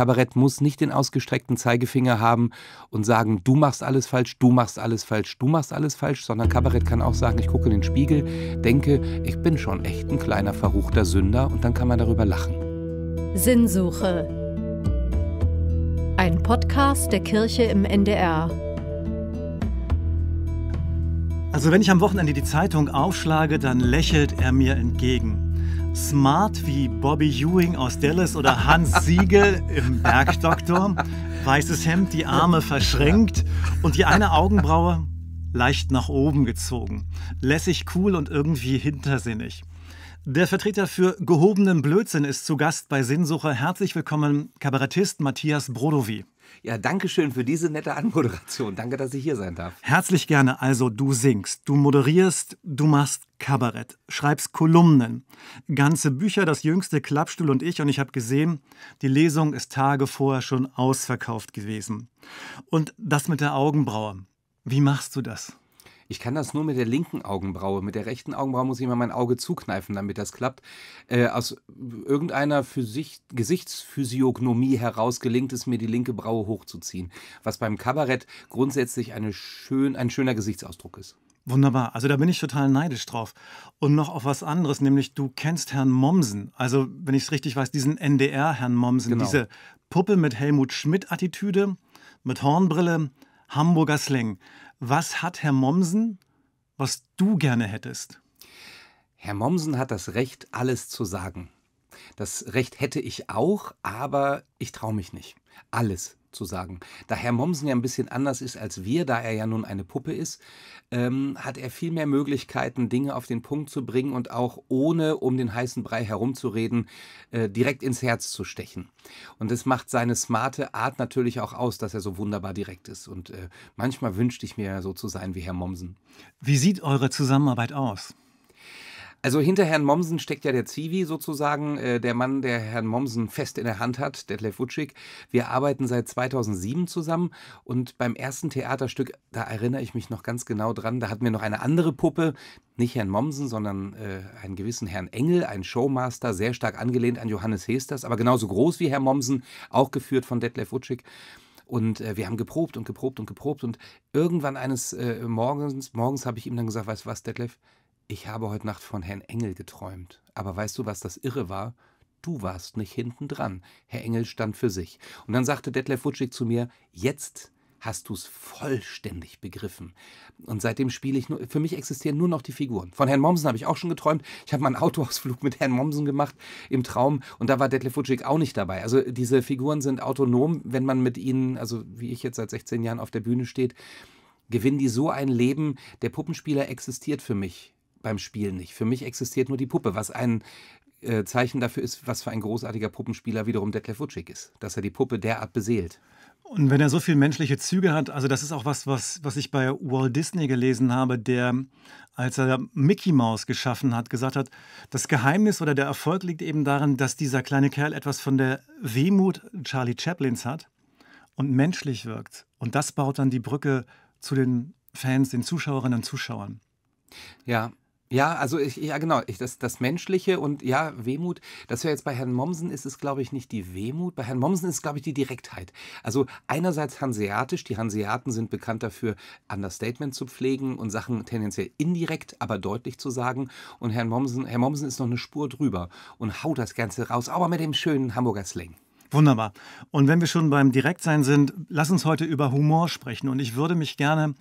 Kabarett muss nicht den ausgestreckten Zeigefinger haben und sagen, du machst alles falsch, du machst alles falsch, du machst alles falsch, sondern Kabarett kann auch sagen, ich gucke in den Spiegel, denke, ich bin schon echt ein kleiner verruchter Sünder und dann kann man darüber lachen. Sinnsuche. Ein Podcast der Kirche im NDR. Also wenn ich am Wochenende die Zeitung aufschlage, dann lächelt er mir entgegen smart wie Bobby Ewing aus Dallas oder Hans Siegel im Bergdoktor. Weißes Hemd, die Arme verschränkt und die eine Augenbraue leicht nach oben gezogen. Lässig cool und irgendwie hintersinnig. Der Vertreter für gehobenen Blödsinn ist zu Gast bei Sinnsuche. Herzlich willkommen, Kabarettist Matthias Brodovi. Ja, danke schön für diese nette Anmoderation. Danke, dass ich hier sein darf. Herzlich gerne. Also, du singst, du moderierst, du machst Kabarett, schreibst Kolumnen, ganze Bücher, das jüngste Klappstuhl und ich. Und ich habe gesehen, die Lesung ist Tage vorher schon ausverkauft gewesen. Und das mit der Augenbraue. Wie machst du das? Ich kann das nur mit der linken Augenbraue. Mit der rechten Augenbraue muss ich immer mein Auge zukneifen, damit das klappt. Äh, aus irgendeiner Physik Gesichtsphysiognomie heraus gelingt es mir, die linke Braue hochzuziehen, was beim Kabarett grundsätzlich eine schön, ein schöner Gesichtsausdruck ist. Wunderbar, also da bin ich total neidisch drauf. Und noch auf was anderes, nämlich du kennst Herrn Mommsen. Also, wenn ich es richtig weiß, diesen NDR-Herrn Mommsen, genau. diese Puppe mit Helmut Schmidt-Attitüde, mit Hornbrille, Hamburger Slang. Was hat Herr Mommsen, was du gerne hättest? Herr Mommsen hat das Recht, alles zu sagen. Das Recht hätte ich auch, aber ich traue mich nicht. Alles zu sagen. Da Herr Mommsen ja ein bisschen anders ist als wir, da er ja nun eine Puppe ist, ähm, hat er viel mehr Möglichkeiten, Dinge auf den Punkt zu bringen und auch ohne um den heißen Brei herumzureden, äh, direkt ins Herz zu stechen. Und das macht seine smarte Art natürlich auch aus, dass er so wunderbar direkt ist. Und äh, manchmal wünschte ich mir so zu sein wie Herr Mommsen. Wie sieht eure Zusammenarbeit aus? Also hinter Herrn Mommsen steckt ja der Zivi sozusagen, äh, der Mann, der Herrn Mommsen fest in der Hand hat, Detlef Wutschig. Wir arbeiten seit 2007 zusammen und beim ersten Theaterstück, da erinnere ich mich noch ganz genau dran, da hatten wir noch eine andere Puppe, nicht Herrn Mommsen, sondern äh, einen gewissen Herrn Engel, einen Showmaster, sehr stark angelehnt an Johannes Hesters, aber genauso groß wie Herr Mommsen, auch geführt von Detlef Wutschig. Und äh, wir haben geprobt und geprobt und geprobt und irgendwann eines äh, Morgens, morgens habe ich ihm dann gesagt, weißt du was, Detlef, ich habe heute Nacht von Herrn Engel geträumt. Aber weißt du, was das Irre war? Du warst nicht hinten dran. Herr Engel stand für sich. Und dann sagte Detlef Futschig zu mir, jetzt hast du es vollständig begriffen. Und seitdem spiele ich nur, für mich existieren nur noch die Figuren. Von Herrn Mommsen habe ich auch schon geträumt. Ich habe mal einen Autoausflug mit Herrn Mommsen gemacht im Traum und da war Detlef Futschig auch nicht dabei. Also diese Figuren sind autonom, wenn man mit ihnen, also wie ich jetzt seit 16 Jahren auf der Bühne steht, gewinnen die so ein Leben. Der Puppenspieler existiert für mich beim Spiel nicht. Für mich existiert nur die Puppe, was ein äh, Zeichen dafür ist, was für ein großartiger Puppenspieler wiederum Detlef Wutschig ist, dass er die Puppe derart beseelt. Und wenn er so viel menschliche Züge hat, also das ist auch was, was, was ich bei Walt Disney gelesen habe, der, als er Mickey Mouse geschaffen hat, gesagt hat, das Geheimnis oder der Erfolg liegt eben darin, dass dieser kleine Kerl etwas von der Wehmut Charlie Chaplins hat und menschlich wirkt. Und das baut dann die Brücke zu den Fans, den Zuschauerinnen und Zuschauern. Ja, ja, also ich, ja genau, ich, das, das Menschliche und ja, Wehmut, das wäre jetzt bei Herrn Mommsen ist es, glaube ich, nicht die Wehmut, bei Herrn Mommsen ist es, glaube ich, die Direktheit. Also einerseits hanseatisch, die Hanseaten sind bekannt dafür, Understatement zu pflegen und Sachen tendenziell indirekt, aber deutlich zu sagen. Und Herrn Mommsen, Herr Mommsen ist noch eine Spur drüber und haut das Ganze raus, aber mit dem schönen Hamburger Slang. Wunderbar. Und wenn wir schon beim Direktsein sind, lass uns heute über Humor sprechen. Und ich würde mich gerne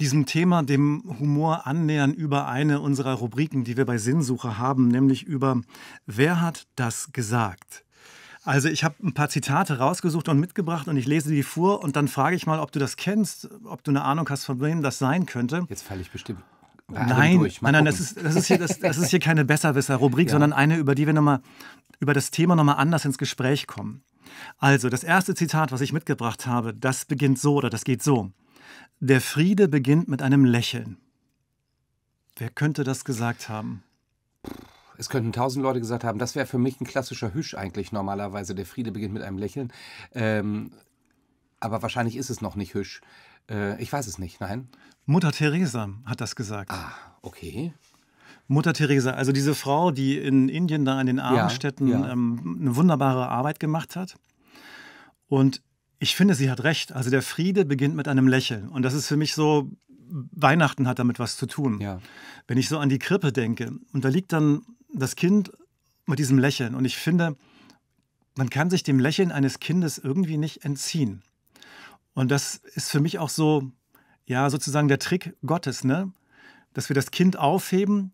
diesem Thema, dem Humor annähern, über eine unserer Rubriken, die wir bei Sinnsuche haben, nämlich über Wer hat das gesagt? Also ich habe ein paar Zitate rausgesucht und mitgebracht und ich lese die vor und dann frage ich mal, ob du das kennst, ob du eine Ahnung hast, von wem das sein könnte. Jetzt falle ich bestimmt. Nein, nein, nein, das ist, das ist, hier, das, das ist hier keine Besserwisser-Rubrik, ja. sondern eine, über die wir nochmal, über das Thema nochmal anders ins Gespräch kommen. Also, das erste Zitat, was ich mitgebracht habe, das beginnt so oder das geht so. Der Friede beginnt mit einem Lächeln. Wer könnte das gesagt haben? Es könnten tausend Leute gesagt haben, das wäre für mich ein klassischer Hüsch eigentlich normalerweise. Der Friede beginnt mit einem Lächeln. Ähm, aber wahrscheinlich ist es noch nicht Hüsch. Äh, ich weiß es nicht, nein. Mutter Teresa hat das gesagt. Ah, okay. Mutter Teresa, also diese Frau, die in Indien da an den Armenstädten ja, ja. ähm, eine wunderbare Arbeit gemacht hat. Und ich finde, sie hat recht. Also der Friede beginnt mit einem Lächeln. Und das ist für mich so, Weihnachten hat damit was zu tun. Ja. Wenn ich so an die Krippe denke und da liegt dann das Kind mit diesem Lächeln. Und ich finde, man kann sich dem Lächeln eines Kindes irgendwie nicht entziehen. Und das ist für mich auch so, ja, sozusagen der Trick Gottes, ne? Dass wir das Kind aufheben,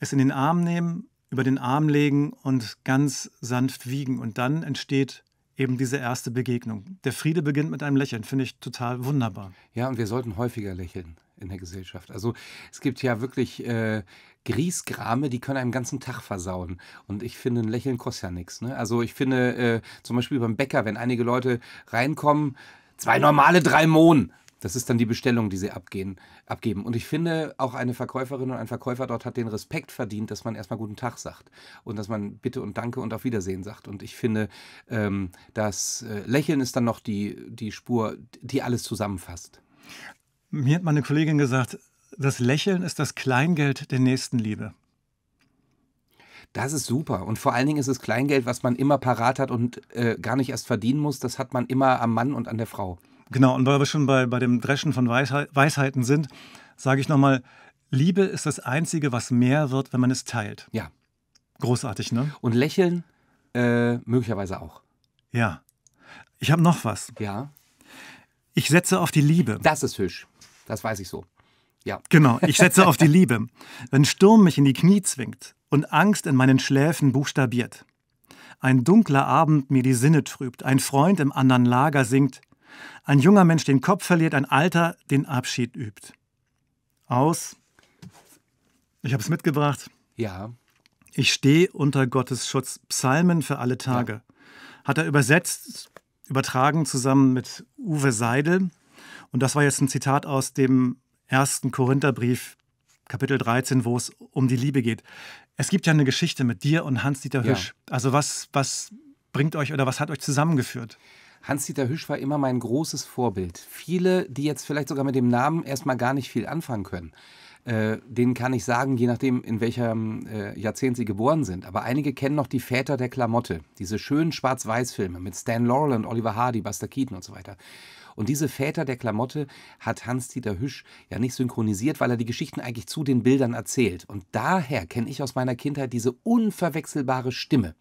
es in den Arm nehmen, über den Arm legen und ganz sanft wiegen. Und dann entsteht eben diese erste Begegnung. Der Friede beginnt mit einem Lächeln, finde ich total wunderbar. Ja, und wir sollten häufiger lächeln in der Gesellschaft. Also es gibt ja wirklich äh, Griesgrame, die können einen ganzen Tag versauen. Und ich finde, ein Lächeln kostet ja nichts. Ne? Also ich finde äh, zum Beispiel beim Bäcker, wenn einige Leute reinkommen, zwei normale, drei Mohn. Das ist dann die Bestellung, die sie abgehen, abgeben. Und ich finde, auch eine Verkäuferin und ein Verkäufer dort hat den Respekt verdient, dass man erstmal guten Tag sagt und dass man Bitte und Danke und auf Wiedersehen sagt. Und ich finde, ähm, das äh, Lächeln ist dann noch die, die Spur, die alles zusammenfasst. Mir hat meine Kollegin gesagt, das Lächeln ist das Kleingeld der Nächstenliebe. Das ist super. Und vor allen Dingen ist es Kleingeld, was man immer parat hat und äh, gar nicht erst verdienen muss. Das hat man immer am Mann und an der Frau. Genau, und weil wir schon bei, bei dem Dreschen von Weisheit, Weisheiten sind, sage ich nochmal, Liebe ist das Einzige, was mehr wird, wenn man es teilt. Ja. Großartig, ne? Und Lächeln äh, möglicherweise auch. Ja. Ich habe noch was. Ja. Ich setze auf die Liebe. Das ist hübsch. Das weiß ich so. Ja. Genau, ich setze auf die Liebe. Wenn Sturm mich in die Knie zwingt und Angst in meinen Schläfen buchstabiert, ein dunkler Abend mir die Sinne trübt, ein Freund im anderen Lager singt, ein junger Mensch den Kopf verliert, ein Alter den Abschied übt. Aus. Ich habe es mitgebracht. Ja. Ich stehe unter Gottes Schutz. Psalmen für alle Tage. Ja. Hat er übersetzt, übertragen zusammen mit Uwe Seidel. Und das war jetzt ein Zitat aus dem ersten Korintherbrief, Kapitel 13, wo es um die Liebe geht. Es gibt ja eine Geschichte mit dir und Hans-Dieter Hüsch. Ja. Also was, was bringt euch oder was hat euch zusammengeführt? Hans-Dieter Hüsch war immer mein großes Vorbild. Viele, die jetzt vielleicht sogar mit dem Namen erstmal gar nicht viel anfangen können, äh, denen kann ich sagen, je nachdem, in welchem äh, Jahrzehnt sie geboren sind. Aber einige kennen noch die Väter der Klamotte, diese schönen Schwarz-Weiß-Filme mit Stan Laurel und Oliver Hardy, Buster Keaton und so weiter. Und diese Väter der Klamotte hat Hans-Dieter Hüsch ja nicht synchronisiert, weil er die Geschichten eigentlich zu den Bildern erzählt. Und daher kenne ich aus meiner Kindheit diese unverwechselbare Stimme.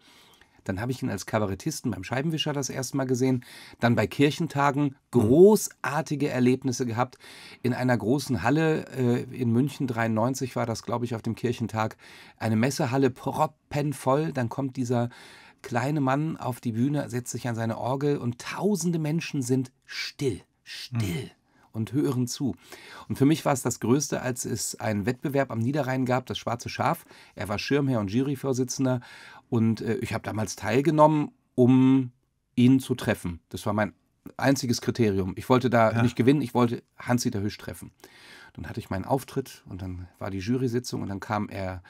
Dann habe ich ihn als Kabarettisten beim Scheibenwischer das erste Mal gesehen. Dann bei Kirchentagen großartige Erlebnisse gehabt. In einer großen Halle äh, in München 93 war das, glaube ich, auf dem Kirchentag. Eine Messehalle proppenvoll. Dann kommt dieser kleine Mann auf die Bühne, setzt sich an seine Orgel und tausende Menschen sind still, still. Mhm und hören zu. Und für mich war es das Größte, als es einen Wettbewerb am Niederrhein gab, das Schwarze Schaf. Er war Schirmherr und Juryvorsitzender und äh, ich habe damals teilgenommen, um ihn zu treffen. Das war mein einziges Kriterium. Ich wollte da ja. nicht gewinnen, ich wollte Hans-Dieter Hüsch treffen. Dann hatte ich meinen Auftritt und dann war die Jury-Sitzung und dann kam er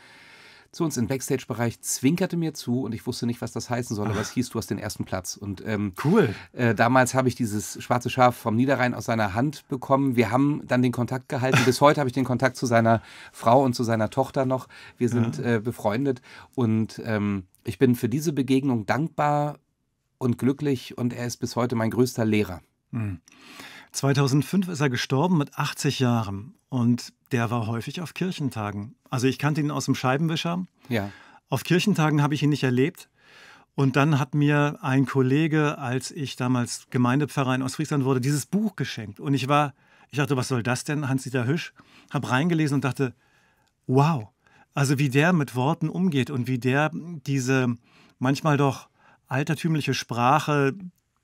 zu uns im Backstage-Bereich, zwinkerte mir zu und ich wusste nicht, was das heißen soll, aber es ah. hieß, du hast den ersten Platz. Und ähm, cool. Äh, damals habe ich dieses schwarze Schaf vom Niederrhein aus seiner Hand bekommen. Wir haben dann den Kontakt gehalten. Bis heute habe ich den Kontakt zu seiner Frau und zu seiner Tochter noch. Wir sind ja. äh, befreundet und ähm, ich bin für diese Begegnung dankbar und glücklich und er ist bis heute mein größter Lehrer. Mhm. 2005 ist er gestorben mit 80 Jahren und der war häufig auf Kirchentagen. Also ich kannte ihn aus dem Scheibenwischer. Ja. Auf Kirchentagen habe ich ihn nicht erlebt. Und dann hat mir ein Kollege, als ich damals Gemeindepfarrer in Ostfriesland wurde, dieses Buch geschenkt. Und ich war, ich dachte, was soll das denn, Hans-Dieter Hüsch? Habe reingelesen und dachte, wow. Also wie der mit Worten umgeht und wie der diese manchmal doch altertümliche Sprache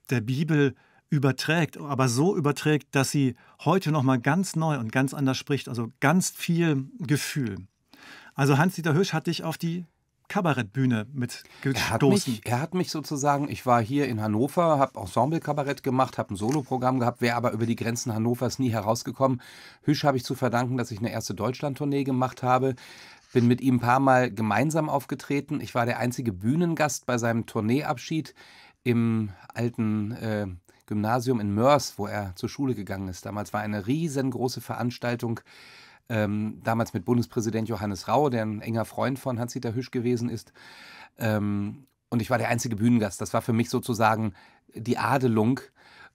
der Bibel überträgt, aber so überträgt, dass sie heute noch mal ganz neu und ganz anders spricht, also ganz viel Gefühl. Also Hans-Dieter Hösch hat dich auf die Kabarettbühne mit gestoßen. Er hat, mich, er hat mich sozusagen, ich war hier in Hannover, habe Ensemble-Kabarett gemacht, habe ein Soloprogramm gehabt, wäre aber über die Grenzen Hannovers nie herausgekommen. Hüsch habe ich zu verdanken, dass ich eine erste Deutschland-Tournee gemacht habe. Bin mit ihm ein paar Mal gemeinsam aufgetreten. Ich war der einzige Bühnengast bei seinem Tourneeabschied im alten äh, Gymnasium in Mörs, wo er zur Schule gegangen ist. Damals war eine riesengroße Veranstaltung, ähm, damals mit Bundespräsident Johannes Rau, der ein enger Freund von Hans-Dieter Hüsch gewesen ist. Ähm, und ich war der einzige Bühnengast. Das war für mich sozusagen die Adelung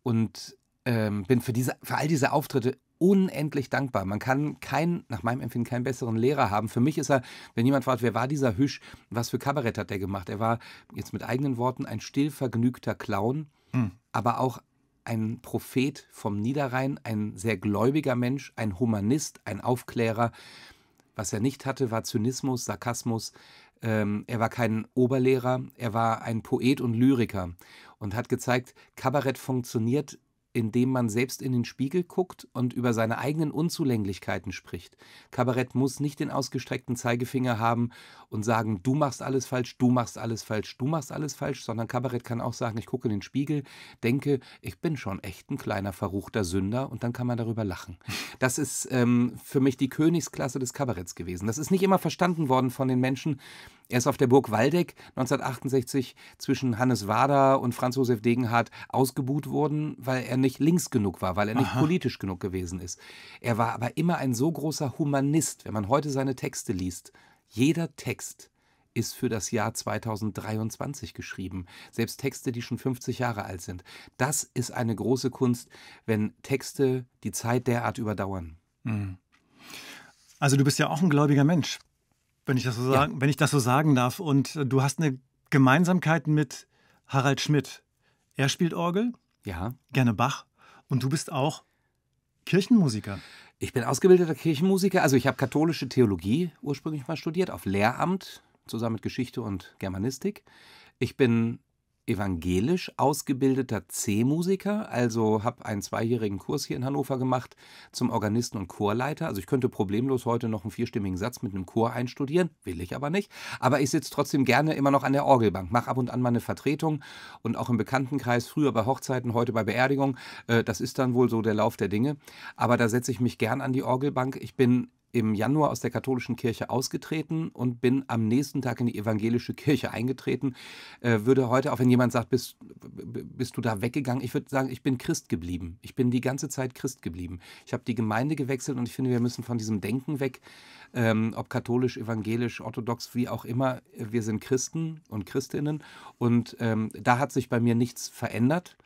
und ähm, bin für, diese, für all diese Auftritte unendlich dankbar. Man kann keinen, nach meinem Empfinden, keinen besseren Lehrer haben. Für mich ist er, wenn jemand fragt, wer war dieser Hüsch, was für Kabarett hat der gemacht? Er war jetzt mit eigenen Worten ein stillvergnügter Clown, mhm. aber auch ein Prophet vom Niederrhein, ein sehr gläubiger Mensch, ein Humanist, ein Aufklärer. Was er nicht hatte, war Zynismus, Sarkasmus. Ähm, er war kein Oberlehrer, er war ein Poet und Lyriker und hat gezeigt, Kabarett funktioniert indem man selbst in den Spiegel guckt und über seine eigenen Unzulänglichkeiten spricht. Kabarett muss nicht den ausgestreckten Zeigefinger haben und sagen, du machst alles falsch, du machst alles falsch, du machst alles falsch, sondern Kabarett kann auch sagen, ich gucke in den Spiegel, denke, ich bin schon echt ein kleiner verruchter Sünder und dann kann man darüber lachen. Das ist ähm, für mich die Königsklasse des Kabaretts gewesen. Das ist nicht immer verstanden worden von den Menschen, er ist auf der Burg Waldeck 1968 zwischen Hannes Wader und Franz Josef Degenhardt ausgebuht worden, weil er nicht links genug war, weil er nicht Aha. politisch genug gewesen ist. Er war aber immer ein so großer Humanist, wenn man heute seine Texte liest. Jeder Text ist für das Jahr 2023 geschrieben, selbst Texte, die schon 50 Jahre alt sind. Das ist eine große Kunst, wenn Texte die Zeit derart überdauern. Hm. Also du bist ja auch ein gläubiger Mensch wenn ich das so sagen, ja. wenn ich das so sagen darf. Und äh, du hast eine Gemeinsamkeit mit Harald Schmidt. Er spielt Orgel, ja. gerne Bach, und du bist auch Kirchenmusiker. Ich bin ausgebildeter Kirchenmusiker, also ich habe katholische Theologie ursprünglich mal studiert, auf Lehramt, zusammen mit Geschichte und Germanistik. Ich bin evangelisch ausgebildeter C-Musiker, also habe einen zweijährigen Kurs hier in Hannover gemacht zum Organisten und Chorleiter. Also ich könnte problemlos heute noch einen vierstimmigen Satz mit einem Chor einstudieren, will ich aber nicht. Aber ich sitze trotzdem gerne immer noch an der Orgelbank, mache ab und an meine Vertretung und auch im Bekanntenkreis, früher bei Hochzeiten, heute bei Beerdigung. Äh, das ist dann wohl so der Lauf der Dinge. Aber da setze ich mich gern an die Orgelbank. Ich bin im Januar aus der katholischen Kirche ausgetreten und bin am nächsten Tag in die evangelische Kirche eingetreten. Äh, würde heute, auch wenn jemand sagt, bist, bist du da weggegangen, ich würde sagen, ich bin Christ geblieben. Ich bin die ganze Zeit Christ geblieben. Ich habe die Gemeinde gewechselt und ich finde, wir müssen von diesem Denken weg, ähm, ob katholisch, evangelisch, orthodox, wie auch immer. Wir sind Christen und Christinnen und ähm, da hat sich bei mir nichts verändert.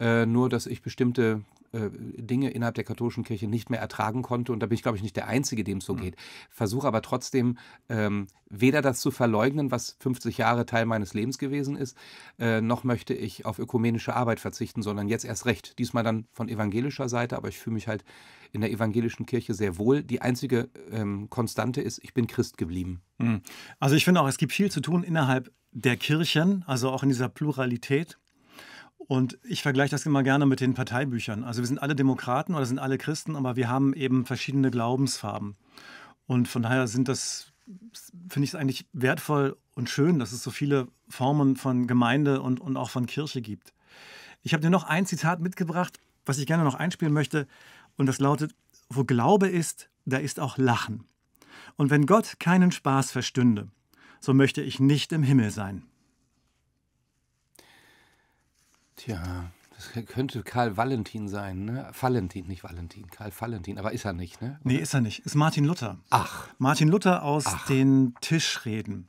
Äh, nur, dass ich bestimmte äh, Dinge innerhalb der katholischen Kirche nicht mehr ertragen konnte. Und da bin ich, glaube ich, nicht der Einzige, dem es so mhm. geht. Versuche aber trotzdem ähm, weder das zu verleugnen, was 50 Jahre Teil meines Lebens gewesen ist, äh, noch möchte ich auf ökumenische Arbeit verzichten, sondern jetzt erst recht. Diesmal dann von evangelischer Seite, aber ich fühle mich halt in der evangelischen Kirche sehr wohl. Die einzige ähm, Konstante ist, ich bin Christ geblieben. Mhm. Also ich finde auch, es gibt viel zu tun innerhalb der Kirchen, also auch in dieser Pluralität. Und ich vergleiche das immer gerne mit den Parteibüchern. Also wir sind alle Demokraten oder sind alle Christen, aber wir haben eben verschiedene Glaubensfarben. Und von daher sind das, finde ich es eigentlich wertvoll und schön, dass es so viele Formen von Gemeinde und, und auch von Kirche gibt. Ich habe dir noch ein Zitat mitgebracht, was ich gerne noch einspielen möchte. Und das lautet, wo Glaube ist, da ist auch Lachen. Und wenn Gott keinen Spaß verstünde, so möchte ich nicht im Himmel sein. Tja, das könnte Karl Valentin sein, ne? Valentin, nicht Valentin, Karl Valentin, aber ist er nicht, ne? Oder? Nee, ist er nicht. Ist Martin Luther. Ach. Martin Luther aus Ach. den Tischreden.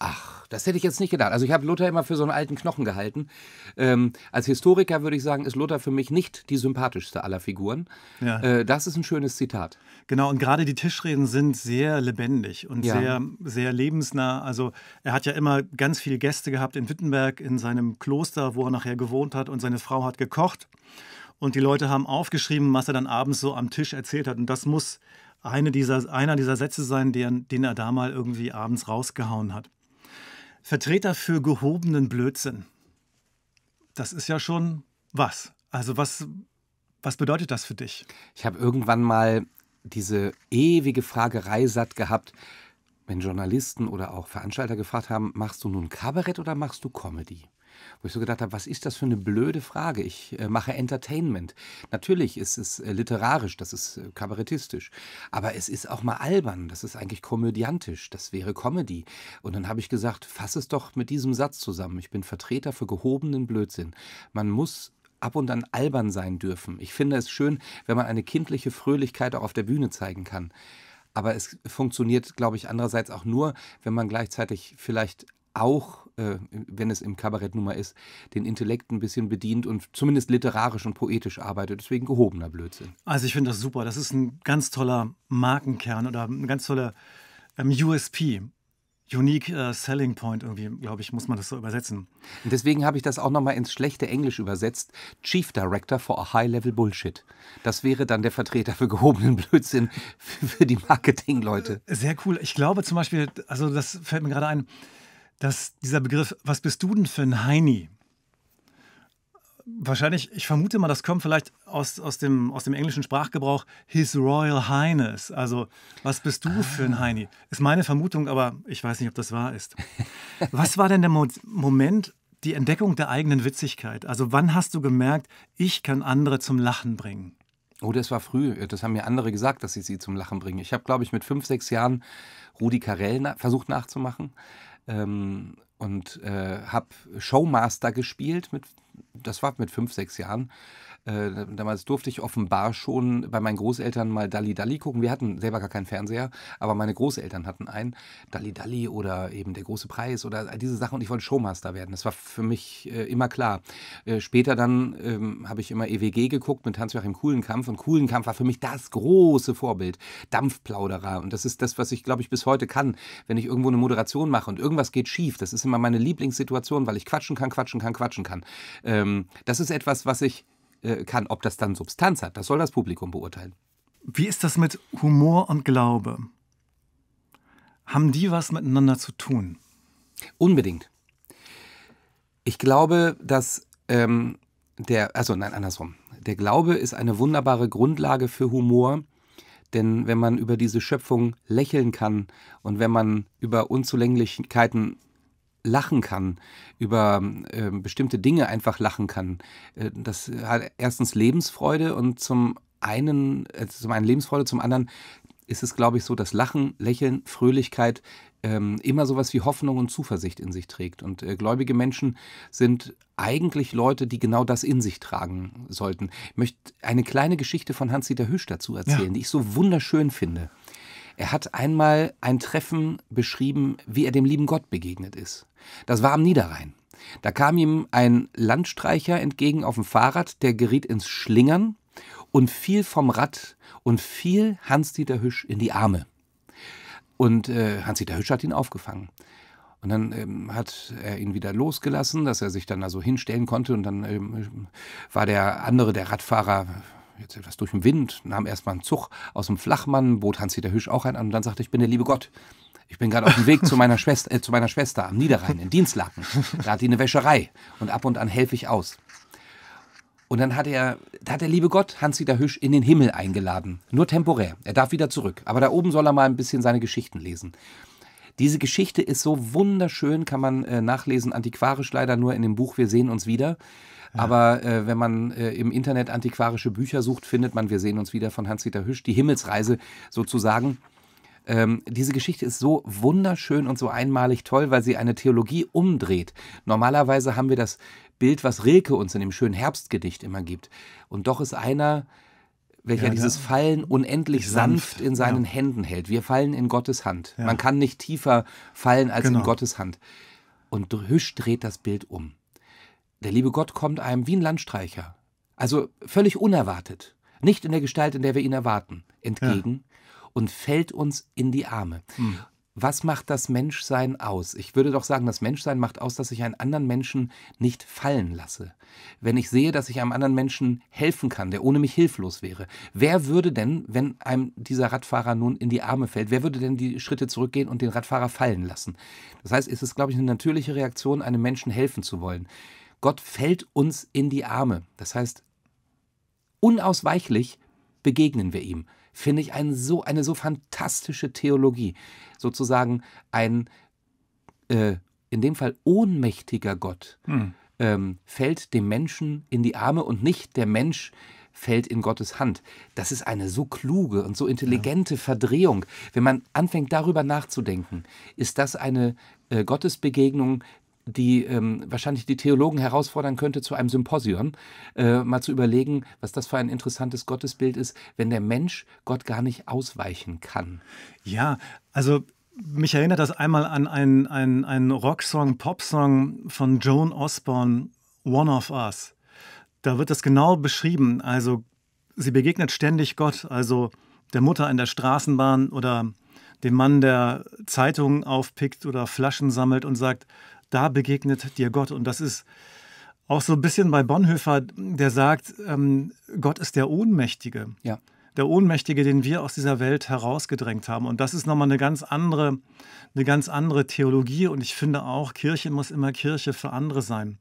Ach, das hätte ich jetzt nicht gedacht. Also ich habe Luther immer für so einen alten Knochen gehalten. Ähm, als Historiker würde ich sagen, ist Luther für mich nicht die sympathischste aller Figuren. Ja. Äh, das ist ein schönes Zitat. Genau, und gerade die Tischreden sind sehr lebendig und ja. sehr, sehr lebensnah. Also er hat ja immer ganz viele Gäste gehabt in Wittenberg, in seinem Kloster, wo er nachher gewohnt hat und seine Frau hat gekocht. Und die Leute haben aufgeschrieben, was er dann abends so am Tisch erzählt hat. Und das muss eine dieser, einer dieser Sätze sein, den, den er da mal irgendwie abends rausgehauen hat. Vertreter für gehobenen Blödsinn. Das ist ja schon was. Also was, was bedeutet das für dich? Ich habe irgendwann mal diese ewige Fragerei satt gehabt, wenn Journalisten oder auch Veranstalter gefragt haben, machst du nun Kabarett oder machst du Comedy? wo ich so gedacht habe, was ist das für eine blöde Frage? Ich äh, mache Entertainment. Natürlich ist es äh, literarisch, das ist äh, kabarettistisch, aber es ist auch mal albern, das ist eigentlich komödiantisch, das wäre Comedy. Und dann habe ich gesagt, fass es doch mit diesem Satz zusammen. Ich bin Vertreter für gehobenen Blödsinn. Man muss ab und an albern sein dürfen. Ich finde es schön, wenn man eine kindliche Fröhlichkeit auch auf der Bühne zeigen kann. Aber es funktioniert, glaube ich, andererseits auch nur, wenn man gleichzeitig vielleicht auch, äh, wenn es im Kabarett nun mal ist, den Intellekt ein bisschen bedient und zumindest literarisch und poetisch arbeitet. Deswegen gehobener Blödsinn. Also ich finde das super. Das ist ein ganz toller Markenkern oder ein ganz toller ähm, USP. Unique uh, Selling Point irgendwie, glaube ich, muss man das so übersetzen. Und deswegen habe ich das auch nochmal ins schlechte Englisch übersetzt. Chief Director for a High Level Bullshit. Das wäre dann der Vertreter für gehobenen Blödsinn für, für die Marketingleute. Sehr cool. Ich glaube zum Beispiel, also das fällt mir gerade ein, dass dieser Begriff, was bist du denn für ein Heini? Wahrscheinlich, ich vermute mal, das kommt vielleicht aus, aus, dem, aus dem englischen Sprachgebrauch His Royal Highness. Also, was bist du ah. für ein ah. Heini? Ist meine Vermutung, aber ich weiß nicht, ob das wahr ist. was war denn der Mo Moment, die Entdeckung der eigenen Witzigkeit? Also, wann hast du gemerkt, ich kann andere zum Lachen bringen? Oh, das war früh. Das haben mir andere gesagt, dass ich sie zum Lachen bringe. Ich habe, glaube ich, mit fünf, sechs Jahren Rudi Carell na versucht nachzumachen ähm, und äh, habe Showmaster gespielt mit das war mit fünf, sechs Jahren. Äh, damals durfte ich offenbar schon bei meinen Großeltern mal Dalli Dalli gucken. Wir hatten selber gar keinen Fernseher, aber meine Großeltern hatten einen. Dalli Dalli oder eben der große Preis oder all diese Sachen und ich wollte Showmaster werden. Das war für mich äh, immer klar. Äh, später dann ähm, habe ich immer EWG geguckt mit Hans-Joachim Kuhlenkampf und Kuhlenkampf war für mich das große Vorbild. Dampfplauderer und das ist das, was ich glaube ich bis heute kann, wenn ich irgendwo eine Moderation mache und irgendwas geht schief. Das ist immer meine Lieblingssituation, weil ich quatschen kann, quatschen kann, quatschen kann. Äh, ähm, das ist etwas, was ich äh, kann. Ob das dann Substanz hat, das soll das Publikum beurteilen. Wie ist das mit Humor und Glaube? Haben die was miteinander zu tun? Unbedingt. Ich glaube, dass ähm, der, also nein, andersrum. Der Glaube ist eine wunderbare Grundlage für Humor, denn wenn man über diese Schöpfung lächeln kann und wenn man über Unzulänglichkeiten lachen kann, über äh, bestimmte Dinge einfach lachen kann. Äh, das hat erstens Lebensfreude und zum einen, äh, zum einen Lebensfreude, zum anderen ist es, glaube ich, so, dass Lachen, Lächeln, Fröhlichkeit ähm, immer sowas wie Hoffnung und Zuversicht in sich trägt. Und äh, gläubige Menschen sind eigentlich Leute, die genau das in sich tragen sollten. Ich möchte eine kleine Geschichte von Hans-Dieter Hüsch dazu erzählen, ja. die ich so wunderschön finde. Er hat einmal ein Treffen beschrieben, wie er dem lieben Gott begegnet ist. Das war am Niederrhein. Da kam ihm ein Landstreicher entgegen auf dem Fahrrad, der geriet ins Schlingern und fiel vom Rad und fiel Hans-Dieter Hüsch in die Arme. Und äh, Hans-Dieter Hüsch hat ihn aufgefangen. Und dann ähm, hat er ihn wieder losgelassen, dass er sich dann da so hinstellen konnte. Und dann ähm, war der andere, der Radfahrer, jetzt etwas durch den Wind, nahm erstmal einen Zug aus dem Flachmann, bot Hans-Dieter Hüsch auch einen an und dann sagte, ich bin der liebe Gott. Ich bin gerade auf dem Weg zu meiner, Schwester, äh, zu meiner Schwester am Niederrhein, in Dienstlaken. Da hat die eine Wäscherei und ab und an helfe ich aus. Und dann hat er, hat der liebe Gott Hans-Dieter Hüsch in den Himmel eingeladen. Nur temporär. Er darf wieder zurück. Aber da oben soll er mal ein bisschen seine Geschichten lesen. Diese Geschichte ist so wunderschön, kann man äh, nachlesen, antiquarisch leider nur in dem Buch Wir sehen uns wieder. Aber äh, wenn man äh, im Internet antiquarische Bücher sucht, findet man Wir sehen uns wieder von Hans-Dieter Hüsch, die Himmelsreise sozusagen. Ähm, diese Geschichte ist so wunderschön und so einmalig toll, weil sie eine Theologie umdreht. Normalerweise haben wir das Bild, was Rilke uns in dem schönen Herbstgedicht immer gibt. Und doch ist einer, welcher ja, dieses Fallen unendlich sanft, sanft in seinen ja. Händen hält. Wir fallen in Gottes Hand. Ja. Man kann nicht tiefer fallen als genau. in Gottes Hand. Und Hüsch dreht das Bild um. Der liebe Gott kommt einem wie ein Landstreicher, also völlig unerwartet, nicht in der Gestalt, in der wir ihn erwarten, entgegen ja. und fällt uns in die Arme. Hm. Was macht das Menschsein aus? Ich würde doch sagen, das Menschsein macht aus, dass ich einen anderen Menschen nicht fallen lasse. Wenn ich sehe, dass ich einem anderen Menschen helfen kann, der ohne mich hilflos wäre. Wer würde denn, wenn einem dieser Radfahrer nun in die Arme fällt, wer würde denn die Schritte zurückgehen und den Radfahrer fallen lassen? Das heißt, es ist, glaube ich, eine natürliche Reaktion, einem Menschen helfen zu wollen. Gott fällt uns in die Arme. Das heißt, unausweichlich begegnen wir ihm. Finde ich ein, so, eine so fantastische Theologie. Sozusagen ein, äh, in dem Fall ohnmächtiger Gott hm. ähm, fällt dem Menschen in die Arme und nicht der Mensch fällt in Gottes Hand. Das ist eine so kluge und so intelligente ja. Verdrehung. Wenn man anfängt darüber nachzudenken, ist das eine äh, Gottesbegegnung, die ähm, wahrscheinlich die Theologen herausfordern könnte zu einem Symposion, äh, mal zu überlegen, was das für ein interessantes Gottesbild ist, wenn der Mensch Gott gar nicht ausweichen kann. Ja, also mich erinnert das einmal an einen, einen, einen Rocksong, Popsong von Joan Osborne, One of Us. Da wird das genau beschrieben. Also sie begegnet ständig Gott, also der Mutter in der Straßenbahn oder dem Mann, der Zeitungen aufpickt oder Flaschen sammelt und sagt, da begegnet dir Gott. Und das ist auch so ein bisschen bei Bonhoeffer, der sagt, ähm, Gott ist der Ohnmächtige. Ja. Der Ohnmächtige, den wir aus dieser Welt herausgedrängt haben. Und das ist nochmal eine ganz andere, eine ganz andere Theologie. Und ich finde auch, Kirche muss immer Kirche für andere sein.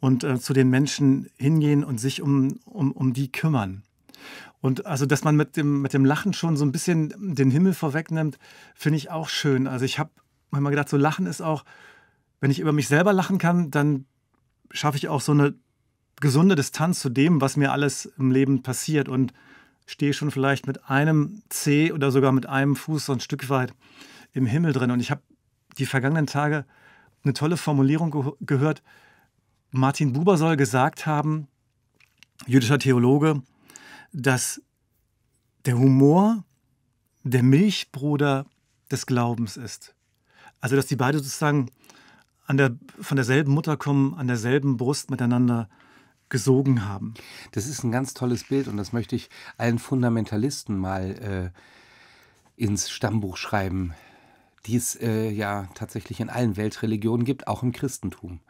Und äh, zu den Menschen hingehen und sich um, um, um die kümmern. Und also, dass man mit dem, mit dem Lachen schon so ein bisschen den Himmel vorwegnimmt, finde ich auch schön. Also ich habe manchmal gedacht, so Lachen ist auch wenn ich über mich selber lachen kann, dann schaffe ich auch so eine gesunde Distanz zu dem, was mir alles im Leben passiert und stehe schon vielleicht mit einem Zeh oder sogar mit einem Fuß so ein Stück weit im Himmel drin. Und ich habe die vergangenen Tage eine tolle Formulierung ge gehört. Martin Buber soll gesagt haben, jüdischer Theologe, dass der Humor der Milchbruder des Glaubens ist. Also dass die beide sozusagen an der, von derselben Mutter kommen, an derselben Brust miteinander gesogen haben. Das ist ein ganz tolles Bild und das möchte ich allen Fundamentalisten mal äh, ins Stammbuch schreiben, die es äh, ja tatsächlich in allen Weltreligionen gibt, auch im Christentum.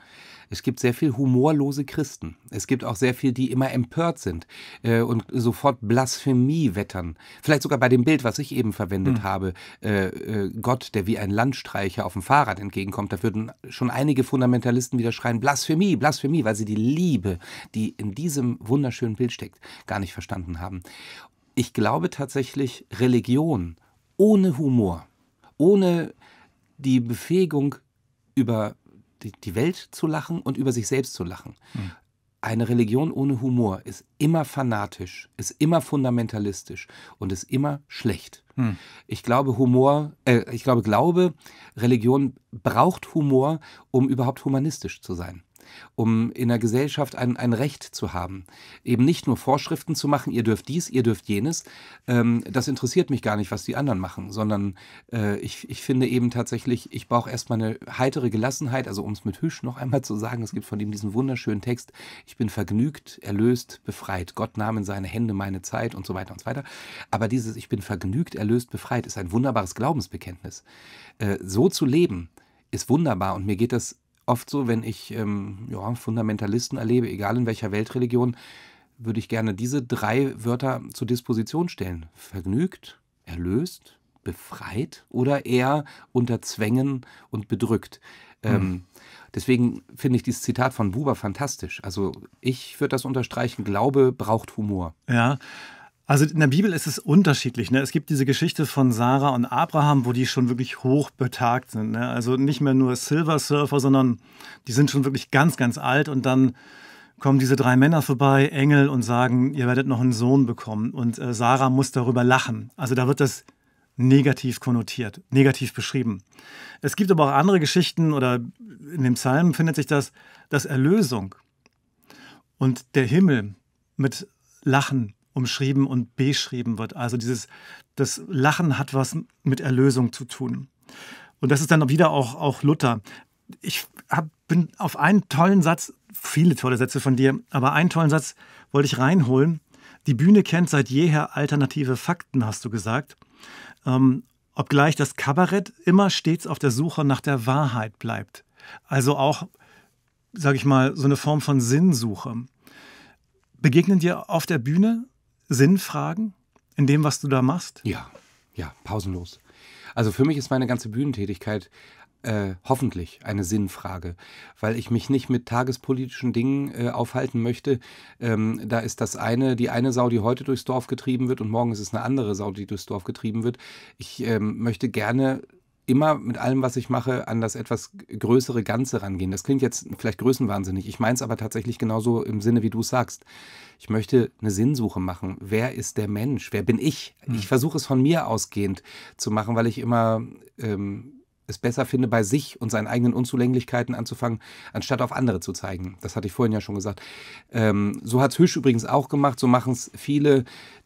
Es gibt sehr viel humorlose Christen. Es gibt auch sehr viel, die immer empört sind äh, und sofort Blasphemie wettern. Vielleicht sogar bei dem Bild, was ich eben verwendet mhm. habe, äh, äh, Gott, der wie ein Landstreicher auf dem Fahrrad entgegenkommt. Da würden schon einige Fundamentalisten wieder schreien, Blasphemie, Blasphemie, weil sie die Liebe, die in diesem wunderschönen Bild steckt, gar nicht verstanden haben. Ich glaube tatsächlich, Religion ohne Humor, ohne die Befähigung über die, die Welt zu lachen und über sich selbst zu lachen. Mhm. Eine Religion ohne Humor ist immer fanatisch, ist immer fundamentalistisch und ist immer schlecht. Hm. Ich glaube, Humor, äh, ich glaube, Glaube, Religion braucht Humor, um überhaupt humanistisch zu sein um in der Gesellschaft ein, ein Recht zu haben. Eben nicht nur Vorschriften zu machen, ihr dürft dies, ihr dürft jenes. Ähm, das interessiert mich gar nicht, was die anderen machen, sondern äh, ich, ich finde eben tatsächlich, ich brauche erstmal eine heitere Gelassenheit, also um es mit Hüsch noch einmal zu sagen, es gibt von ihm diesen wunderschönen Text, ich bin vergnügt, erlöst, befreit, Gott nahm in seine Hände meine Zeit und so weiter und so weiter. Aber dieses Ich bin vergnügt, erlöst, befreit ist ein wunderbares Glaubensbekenntnis. Äh, so zu leben, ist wunderbar und mir geht das oft so, wenn ich ähm, ja, Fundamentalisten erlebe, egal in welcher Weltreligion, würde ich gerne diese drei Wörter zur Disposition stellen. Vergnügt, erlöst, befreit oder eher unter Zwängen und bedrückt. Mhm. Ähm, hm. deswegen finde ich dieses Zitat von Buber fantastisch. Also ich würde das unterstreichen, Glaube braucht Humor. Ja, also in der Bibel ist es unterschiedlich. Ne? Es gibt diese Geschichte von Sarah und Abraham, wo die schon wirklich hochbetagt sind. Ne? Also nicht mehr nur Silver Surfer, sondern die sind schon wirklich ganz, ganz alt. Und dann kommen diese drei Männer vorbei, Engel, und sagen, ihr werdet noch einen Sohn bekommen. Und äh, Sarah muss darüber lachen. Also da wird das negativ konnotiert, negativ beschrieben. Es gibt aber auch andere Geschichten oder in dem Psalm findet sich das, dass Erlösung und der Himmel mit Lachen umschrieben und beschrieben wird. Also dieses, das Lachen hat was mit Erlösung zu tun. Und das ist dann wieder auch, auch Luther. Ich hab, bin auf einen tollen Satz, viele tolle Sätze von dir, aber einen tollen Satz wollte ich reinholen. Die Bühne kennt seit jeher alternative Fakten, hast du gesagt. Ähm, obgleich das Kabarett immer stets auf der Suche nach der Wahrheit bleibt. Also auch, sage ich mal, so eine Form von Sinnsuche. Begegnen dir auf der Bühne Sinnfragen in dem, was du da machst? Ja, ja, pausenlos. Also für mich ist meine ganze Bühnentätigkeit äh, hoffentlich eine Sinnfrage, weil ich mich nicht mit tagespolitischen Dingen äh, aufhalten möchte. Ähm, da ist das eine, die eine Sau, die heute durchs Dorf getrieben wird und morgen ist es eine andere Sau, die durchs Dorf getrieben wird. Ich ähm, möchte gerne immer mit allem, was ich mache, an das etwas größere Ganze rangehen. Das klingt jetzt vielleicht größenwahnsinnig. Ich meine es aber tatsächlich genauso im Sinne, wie du es sagst. Ich möchte eine Sinnsuche machen. Wer ist der Mensch? Wer bin ich? Mhm. Ich versuche es von mir ausgehend zu machen, weil ich immer ähm, es besser finde, bei sich und seinen eigenen Unzulänglichkeiten anzufangen, anstatt auf andere zu zeigen. Das hatte ich vorhin ja schon gesagt. Ähm, so hat es Hüsch übrigens auch gemacht. So machen es viele,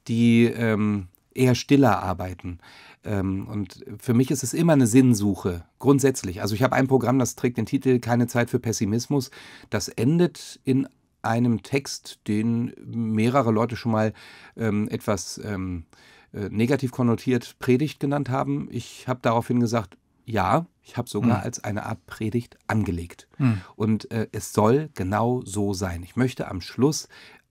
die. Ähm, eher stiller arbeiten. Ähm, und für mich ist es immer eine Sinnsuche, grundsätzlich. Also ich habe ein Programm, das trägt den Titel Keine Zeit für Pessimismus. Das endet in einem Text, den mehrere Leute schon mal ähm, etwas ähm, äh, negativ konnotiert Predigt genannt haben. Ich habe daraufhin gesagt, ja, ich habe sogar hm. als eine Art Predigt angelegt. Hm. Und äh, es soll genau so sein. Ich möchte am Schluss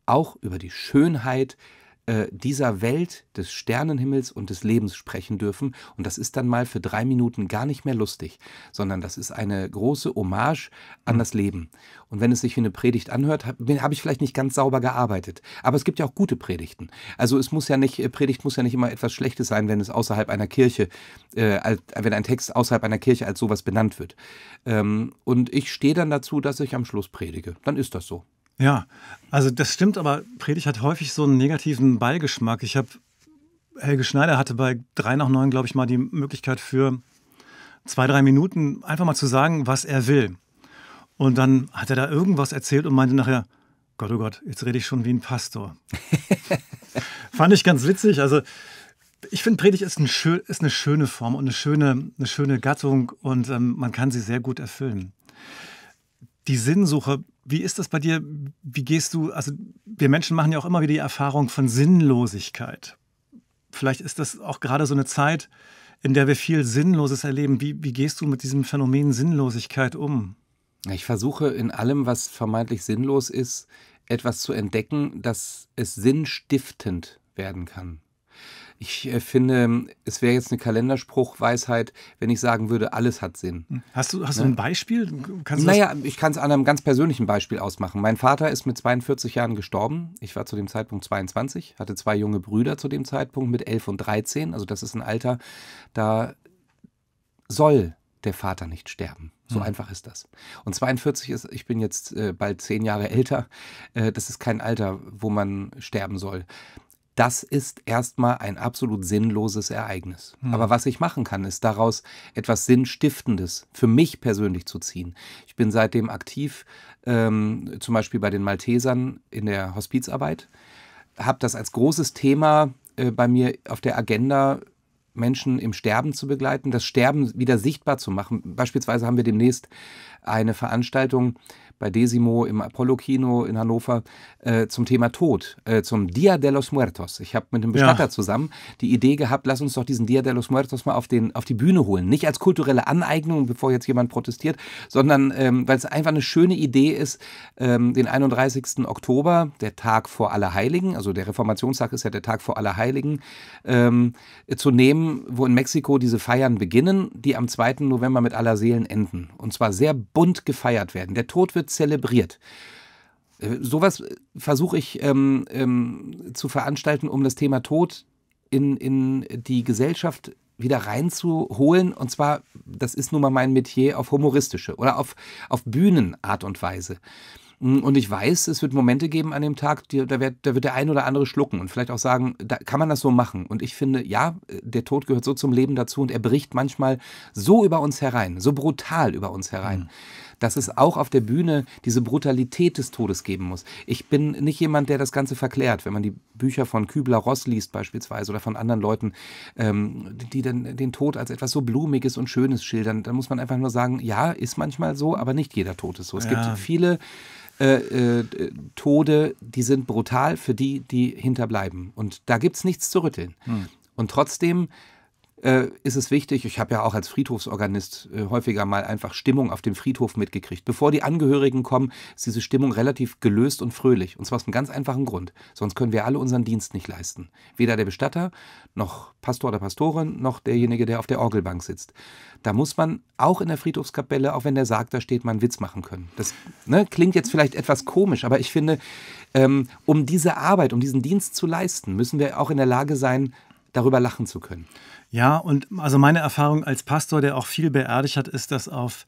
auch über die Schönheit äh, dieser Welt des Sternenhimmels und des Lebens sprechen dürfen. Und das ist dann mal für drei Minuten gar nicht mehr lustig, sondern das ist eine große Hommage an hm. das Leben. Und wenn es sich wie eine Predigt anhört, habe hab ich vielleicht nicht ganz sauber gearbeitet. Aber es gibt ja auch gute Predigten. Also es muss ja nicht, äh, Predigt muss ja nicht immer etwas Schlechtes sein, wenn es außerhalb einer Kirche, äh, wenn ein Text außerhalb einer Kirche als sowas benannt wird. Ähm, und ich stehe dann dazu, dass ich am Schluss predige. Dann ist das so. Ja, also das stimmt, aber Predigt hat häufig so einen negativen Beigeschmack. Ich habe, Helge Schneider hatte bei 3 nach 9, glaube ich, mal die Möglichkeit für zwei, drei Minuten einfach mal zu sagen, was er will. Und dann hat er da irgendwas erzählt und meinte nachher, Gott, oh Gott, jetzt rede ich schon wie ein Pastor. Fand ich ganz witzig. Also ich finde, Predigt ist, ein schön, ist, eine schöne Form und eine schöne, eine schöne Gattung und ähm, man kann sie sehr gut erfüllen. Die Sinnsuche wie ist das bei dir? Wie gehst du? Also, wir Menschen machen ja auch immer wieder die Erfahrung von Sinnlosigkeit. Vielleicht ist das auch gerade so eine Zeit, in der wir viel Sinnloses erleben. Wie, wie gehst du mit diesem Phänomen Sinnlosigkeit um? Ich versuche in allem, was vermeintlich sinnlos ist, etwas zu entdecken, dass es sinnstiftend werden kann. Ich äh, finde, es wäre jetzt eine Kalenderspruchweisheit, wenn ich sagen würde, alles hat Sinn. Hm. Hast du, hast ne? du ein Beispiel? Kannst naja, ich kann es an einem ganz persönlichen Beispiel ausmachen. Mein Vater ist mit 42 Jahren gestorben. Ich war zu dem Zeitpunkt 22, hatte zwei junge Brüder zu dem Zeitpunkt mit 11 und 13. Also das ist ein Alter, da soll der Vater nicht sterben. So mhm. einfach ist das. Und 42 ist, ich bin jetzt äh, bald zehn Jahre älter, äh, das ist kein Alter, wo man sterben soll das ist erstmal ein absolut sinnloses Ereignis. Mhm. Aber was ich machen kann, ist daraus etwas Sinnstiftendes für mich persönlich zu ziehen. Ich bin seitdem aktiv, ähm, zum Beispiel bei den Maltesern in der Hospizarbeit, habe das als großes Thema äh, bei mir auf der Agenda Menschen im Sterben zu begleiten, das Sterben wieder sichtbar zu machen. Beispielsweise haben wir demnächst eine Veranstaltung bei Desimo im Apollo-Kino in Hannover äh, zum Thema Tod, äh, zum Dia de los Muertos. Ich habe mit einem Bestatter ja. zusammen die Idee gehabt, lass uns doch diesen Dia de los Muertos mal auf, den, auf die Bühne holen. Nicht als kulturelle Aneignung, bevor jetzt jemand protestiert, sondern ähm, weil es einfach eine schöne Idee ist, ähm, den 31. Oktober, der Tag vor Allerheiligen, also der Reformationstag ist ja der Tag vor Allerheiligen, ähm, zu nehmen, wo in Mexiko diese Feiern beginnen, die am 2. November mit aller Seelen enden. Und zwar sehr bunt gefeiert werden. Der Tod wird zelebriert. Äh, sowas äh, versuche ich ähm, ähm, zu veranstalten, um das Thema Tod in, in die Gesellschaft wieder reinzuholen. Und zwar, das ist nun mal mein Metier, auf humoristische oder auf, auf Bühnenart und Weise. Mm, und ich weiß, es wird Momente geben an dem Tag, die, da, wird, da, wird, der ein oder andere schlucken und vielleicht auch sagen, da kann man das so machen. Und ich finde, ja, äh, der Tod gehört so zum Leben dazu und er bricht manchmal so über uns herein, so brutal über uns herein, mhm dass es auch auf der Bühne diese Brutalität des Todes geben muss. Ich bin nicht jemand, der das Ganze verklärt. Wenn man die Bücher von Kübler-Ross liest beispielsweise oder von anderen Leuten, ähm, die dann den Tod als etwas so Blumiges und Schönes schildern, dann muss man einfach nur sagen, ja, ist manchmal so, aber nicht jeder Tod ist so. Es ja. gibt viele äh, äh, Tode, die sind brutal für die, die hinterbleiben. Und da gibt es nichts zu rütteln. Hm. Und trotzdem äh, ist es wichtig, ich habe ja auch als Friedhofsorganist äh, häufiger mal einfach Stimmung auf dem Friedhof mitgekriegt. Bevor die Angehörigen kommen, ist diese Stimmung relativ gelöst und fröhlich. Und zwar aus einem ganz einfachen Grund. Sonst können wir alle unseren Dienst nicht leisten. Weder der Bestatter, noch Pastor oder Pastorin, noch derjenige, der auf der Orgelbank sitzt. Da muss man auch in der Friedhofskapelle, auch wenn der Sarg da steht, mal einen Witz machen können. Das ne, klingt jetzt vielleicht etwas komisch, aber ich finde, ähm, um diese Arbeit, um diesen Dienst zu leisten, müssen wir auch in der Lage sein, darüber lachen zu können. Ja, und also meine Erfahrung als Pastor, der auch viel beerdigt hat, ist, dass auf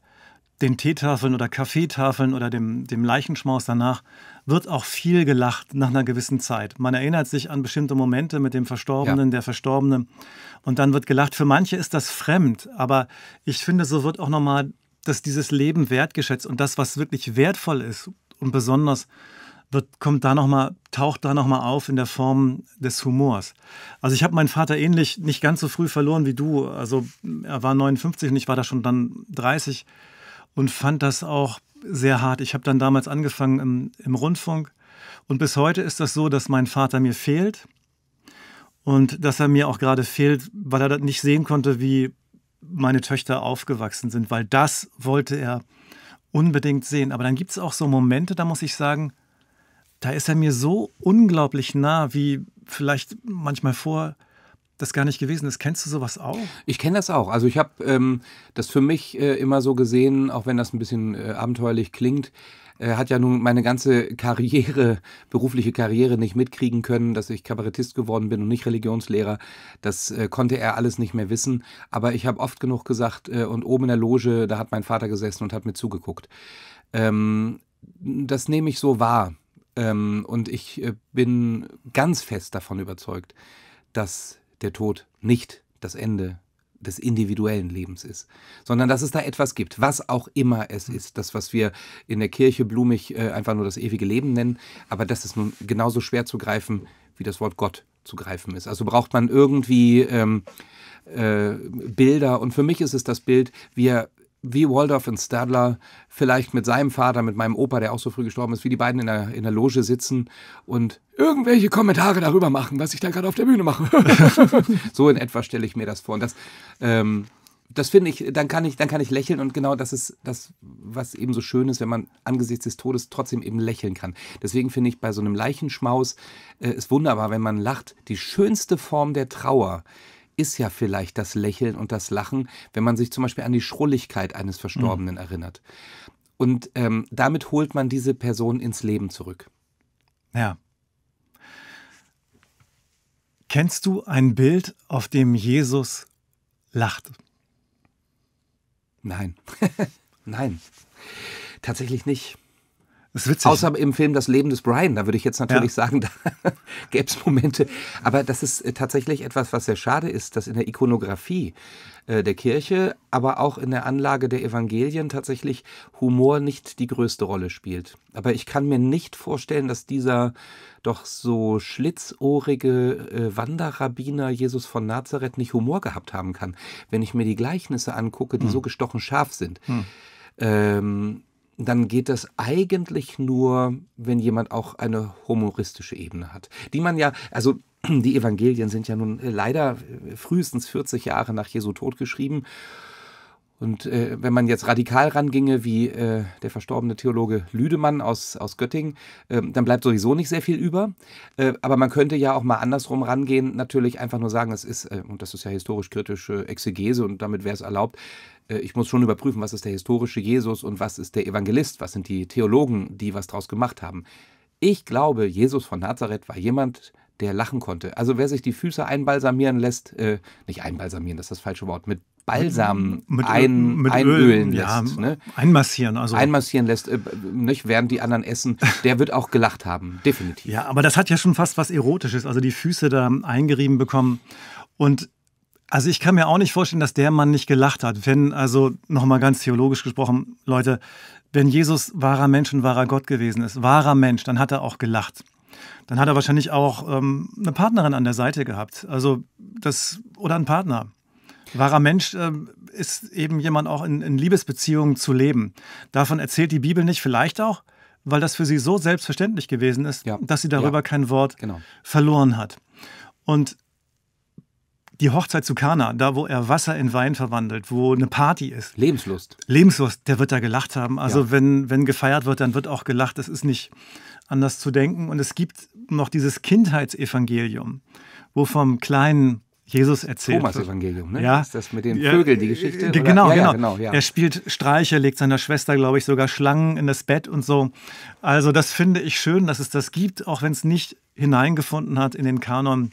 den Teetafeln oder Kaffeetafeln oder dem, dem Leichenschmaus danach wird auch viel gelacht nach einer gewissen Zeit. Man erinnert sich an bestimmte Momente mit dem Verstorbenen, ja. der Verstorbenen und dann wird gelacht. Für manche ist das fremd, aber ich finde, so wird auch nochmal dass dieses Leben wertgeschätzt und das, was wirklich wertvoll ist und besonders wird, kommt da noch mal, taucht da nochmal auf in der Form des Humors. Also ich habe meinen Vater ähnlich nicht ganz so früh verloren wie du. Also er war 59 und ich war da schon dann 30 und fand das auch sehr hart. Ich habe dann damals angefangen im, im Rundfunk und bis heute ist das so, dass mein Vater mir fehlt und dass er mir auch gerade fehlt, weil er nicht sehen konnte, wie meine Töchter aufgewachsen sind, weil das wollte er unbedingt sehen. Aber dann gibt es auch so Momente, da muss ich sagen, da ist er mir so unglaublich nah, wie vielleicht manchmal vor das gar nicht gewesen ist. Kennst du sowas auch? Ich kenne das auch. Also ich habe ähm, das für mich äh, immer so gesehen, auch wenn das ein bisschen äh, abenteuerlich klingt. Äh, hat ja nun meine ganze Karriere, berufliche Karriere nicht mitkriegen können, dass ich Kabarettist geworden bin und nicht Religionslehrer. Das äh, konnte er alles nicht mehr wissen. Aber ich habe oft genug gesagt, äh, und oben in der Loge, da hat mein Vater gesessen und hat mir zugeguckt. Ähm, das nehme ich so wahr ähm, und ich äh, bin ganz fest davon überzeugt, dass der Tod nicht das Ende des individuellen Lebens ist, sondern dass es da etwas gibt, was auch immer es hm. ist. Das, was wir in der Kirche blumig äh, einfach nur das ewige Leben nennen, aber das ist nun genauso schwer zu greifen, wie das Wort Gott zu greifen ist. Also braucht man irgendwie ähm, äh, Bilder und für mich ist es das Bild, wir wie Waldorf und Stadler vielleicht mit seinem Vater, mit meinem Opa, der auch so früh gestorben ist, wie die beiden in der, in der Loge sitzen und irgendwelche Kommentare darüber machen, was ich da gerade auf der Bühne mache. so in etwa stelle ich mir das vor. Und das, ähm, das finde ich, dann kann ich, dann kann ich lächeln und genau das ist das, was eben so schön ist, wenn man angesichts des Todes trotzdem eben lächeln kann. Deswegen finde ich bei so einem Leichenschmaus äh, ist wunderbar, wenn man lacht. Die schönste Form der Trauer ist ja vielleicht das Lächeln und das Lachen, wenn man sich zum Beispiel an die Schrulligkeit eines Verstorbenen mhm. erinnert. Und ähm, damit holt man diese Person ins Leben zurück. Ja. Kennst du ein Bild, auf dem Jesus lacht? Nein. Nein. Tatsächlich nicht. Das ist witzig. Außer im Film Das Leben des Brian, da würde ich jetzt natürlich ja. sagen, da gäbe es Momente. Aber das ist äh, tatsächlich etwas, was sehr schade ist, dass in der Ikonografie äh, der Kirche, aber auch in der Anlage der Evangelien tatsächlich Humor nicht die größte Rolle spielt. Aber ich kann mir nicht vorstellen, dass dieser doch so schlitzohrige äh, Wanderrabbiner Jesus von Nazareth nicht Humor gehabt haben kann, wenn ich mir die Gleichnisse angucke, die hm. so gestochen scharf sind. Hm. Ähm, dann geht das eigentlich nur, wenn jemand auch eine humoristische Ebene hat, die man ja, also die Evangelien sind ja nun leider frühestens 40 Jahre nach Jesu Tod geschrieben und äh, wenn man jetzt radikal ranginge, wie äh, der verstorbene Theologe Lüdemann aus, aus Göttingen, äh, dann bleibt sowieso nicht sehr viel über. Äh, aber man könnte ja auch mal andersrum rangehen, natürlich einfach nur sagen, es ist, äh, und das ist ja historisch-kritische Exegese und damit wäre es erlaubt, äh, ich muss schon überprüfen, was ist der historische Jesus und was ist der Evangelist, was sind die Theologen, die was draus gemacht haben. Ich glaube, Jesus von Nazareth war jemand, der lachen konnte. Also wer sich die Füße einbalsamieren lässt, äh, nicht einbalsamieren, das ist das falsche Wort, mit Balsam mit, ein, mit einölen Öl, lässt. Ja, ne? Einmassieren. Also. Einmassieren lässt, äh, nicht, während die anderen essen. Der wird auch gelacht haben, definitiv. Ja, aber das hat ja schon fast was Erotisches. Also die Füße da eingerieben bekommen. Und also ich kann mir auch nicht vorstellen, dass der Mann nicht gelacht hat. Wenn, also nochmal ganz theologisch gesprochen, Leute, wenn Jesus wahrer Mensch und wahrer Gott gewesen ist, wahrer Mensch, dann hat er auch gelacht. Dann hat er wahrscheinlich auch ähm, eine Partnerin an der Seite gehabt. Also das, oder einen Partner. Wahrer Mensch äh, ist eben jemand auch in, in Liebesbeziehungen zu leben. Davon erzählt die Bibel nicht, vielleicht auch, weil das für sie so selbstverständlich gewesen ist, ja. dass sie darüber ja. kein Wort genau. verloren hat. Und die Hochzeit zu Kana, da wo er Wasser in Wein verwandelt, wo eine Party ist. Lebenslust. Lebenslust, der wird da gelacht haben. Also ja. wenn, wenn gefeiert wird, dann wird auch gelacht. Das ist nicht anders zu denken. Und es gibt noch dieses Kindheitsevangelium, wo vom kleinen Jesus erzählt. Thomas Evangelium, ne? Ja. Ist das mit den Vögeln, die Geschichte? Genau, ja, genau. genau ja. Er spielt Streiche, legt seiner Schwester, glaube ich, sogar Schlangen in das Bett und so. Also das finde ich schön, dass es das gibt, auch wenn es nicht hineingefunden hat in den Kanon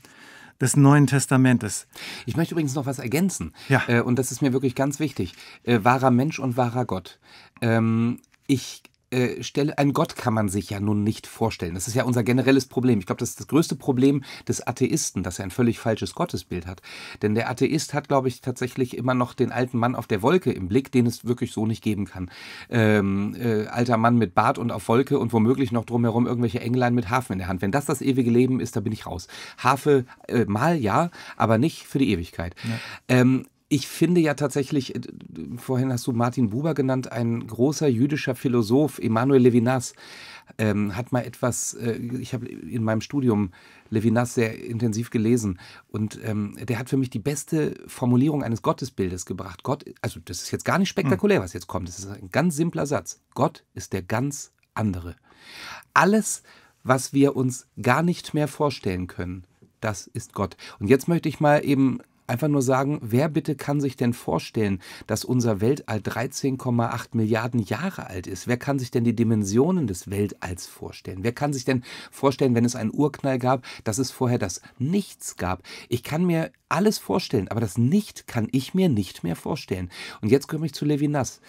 des Neuen Testamentes. Ich möchte übrigens noch was ergänzen. Ja. Äh, und das ist mir wirklich ganz wichtig. Äh, wahrer Mensch und wahrer Gott. Ähm, ich äh, Stelle, ein Gott kann man sich ja nun nicht vorstellen. Das ist ja unser generelles Problem. Ich glaube, das ist das größte Problem des Atheisten, dass er ein völlig falsches Gottesbild hat. Denn der Atheist hat, glaube ich, tatsächlich immer noch den alten Mann auf der Wolke im Blick, den es wirklich so nicht geben kann. Ähm, äh, alter Mann mit Bart und auf Wolke und womöglich noch drumherum irgendwelche Englein mit Hafen in der Hand. Wenn das das ewige Leben ist, da bin ich raus. Hafe äh, mal ja, aber nicht für die Ewigkeit. Ja. Ähm, ich finde ja tatsächlich, äh, vorhin hast du Martin Buber genannt, ein großer jüdischer Philosoph, Emanuel Levinas, ähm, hat mal etwas, äh, ich habe in meinem Studium Levinas sehr intensiv gelesen und ähm, der hat für mich die beste Formulierung eines Gottesbildes gebracht. Gott, also das ist jetzt gar nicht spektakulär, hm. was jetzt kommt, das ist ein ganz simpler Satz. Gott ist der ganz andere. Alles, was wir uns gar nicht mehr vorstellen können, das ist Gott. Und jetzt möchte ich mal eben einfach nur sagen, wer bitte kann sich denn vorstellen, dass unser Weltall 13,8 Milliarden Jahre alt ist? Wer kann sich denn die Dimensionen des Weltalls vorstellen? Wer kann sich denn vorstellen, wenn es einen Urknall gab, dass es vorher das Nichts gab? Ich kann mir alles vorstellen, aber das Nicht kann ich mir nicht mehr vorstellen. Und jetzt komme ich zu Levinas.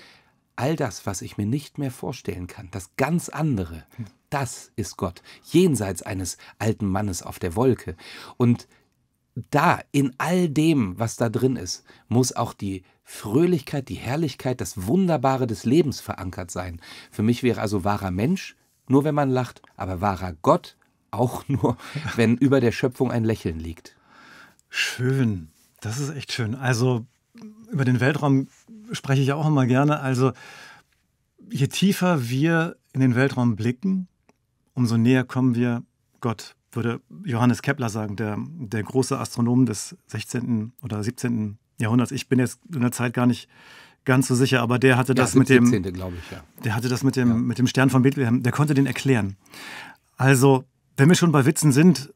All das, was ich mir nicht mehr vorstellen kann, das ganz andere, das ist Gott, jenseits eines alten Mannes auf der Wolke. Und da, in all dem, was da drin ist, muss auch die Fröhlichkeit, die Herrlichkeit, das Wunderbare des Lebens verankert sein. Für mich wäre also wahrer Mensch nur, wenn man lacht, aber wahrer Gott auch nur, wenn über der Schöpfung ein Lächeln liegt. Schön, das ist echt schön. Also über den Weltraum spreche ich auch immer gerne. Also je tiefer wir in den Weltraum blicken, umso näher kommen wir Gott würde Johannes Kepler sagen, der, der große Astronom des 16. oder 17. Jahrhunderts. Ich bin jetzt in der Zeit gar nicht ganz so sicher, aber der hatte ja, das mit dem 17., ich, ja. Der hatte das mit dem ja. mit dem Stern von Bethlehem, der konnte den erklären. Also, wenn wir schon bei Witzen sind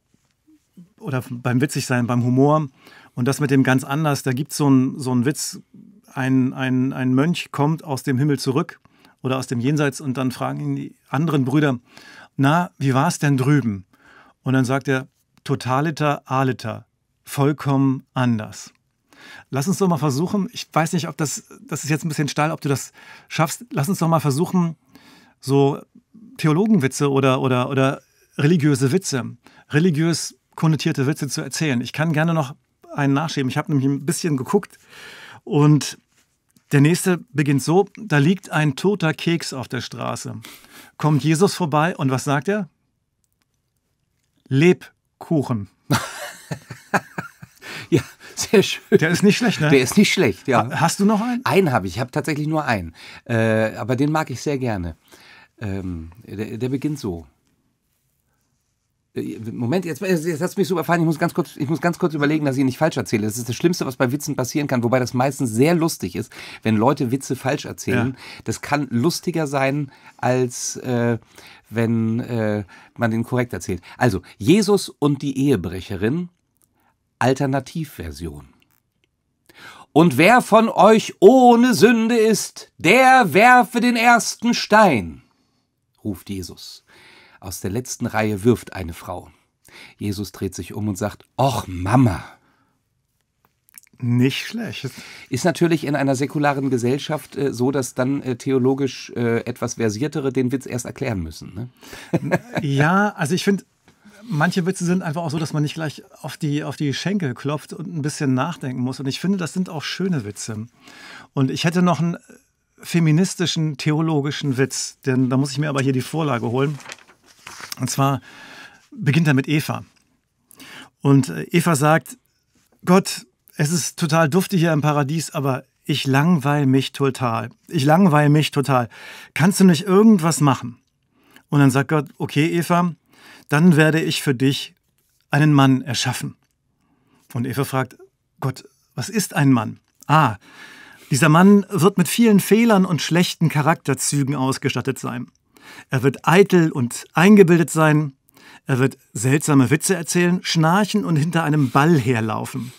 oder beim Witzigsein, beim Humor und das mit dem ganz anders, da gibt so es so einen Witz, ein, ein, ein Mönch kommt aus dem Himmel zurück oder aus dem Jenseits und dann fragen ihn die anderen Brüder, na, wie war es denn drüben? Und dann sagt er, totaliter aliter, vollkommen anders. Lass uns doch mal versuchen, ich weiß nicht, ob das, das ist jetzt ein bisschen steil, ob du das schaffst, lass uns doch mal versuchen, so Theologenwitze oder, oder, oder religiöse Witze, religiös konnotierte Witze zu erzählen. Ich kann gerne noch einen nachschieben. Ich habe nämlich ein bisschen geguckt und der nächste beginnt so, da liegt ein toter Keks auf der Straße. Kommt Jesus vorbei und was sagt er? Lebkuchen. ja, sehr schön. Der ist nicht schlecht, ne? Der ist nicht schlecht, ja. Hast du noch einen? Einen habe ich. Ich habe tatsächlich nur einen. Äh, aber den mag ich sehr gerne. Ähm, der, der beginnt so. Moment, jetzt, jetzt hast du mich so überfallen. Ich muss, ganz kurz, ich muss ganz kurz überlegen, dass ich nicht falsch erzähle. Das ist das Schlimmste, was bei Witzen passieren kann, wobei das meistens sehr lustig ist, wenn Leute Witze falsch erzählen. Ja. Das kann lustiger sein, als äh, wenn äh, man den korrekt erzählt. Also, Jesus und die Ehebrecherin, Alternativversion. Und wer von euch ohne Sünde ist, der werfe den ersten Stein, ruft Jesus. Aus der letzten Reihe wirft eine Frau. Jesus dreht sich um und sagt, Och Mama. Nicht schlecht. Ist natürlich in einer säkularen Gesellschaft äh, so, dass dann äh, theologisch äh, etwas Versiertere den Witz erst erklären müssen. Ne? ja, also ich finde, manche Witze sind einfach auch so, dass man nicht gleich auf die, auf die Schenkel klopft und ein bisschen nachdenken muss. Und ich finde, das sind auch schöne Witze. Und ich hätte noch einen feministischen, theologischen Witz, denn da muss ich mir aber hier die Vorlage holen. Und zwar beginnt er mit Eva. Und äh, Eva sagt, Gott, es ist total duftig hier im Paradies, aber ich langweile mich total. Ich langweile mich total. Kannst du nicht irgendwas machen? Und dann sagt Gott, okay, Eva, dann werde ich für dich einen Mann erschaffen. Und Eva fragt, Gott, was ist ein Mann? Ah, dieser Mann wird mit vielen Fehlern und schlechten Charakterzügen ausgestattet sein. Er wird eitel und eingebildet sein. Er wird seltsame Witze erzählen, schnarchen und hinter einem Ball herlaufen.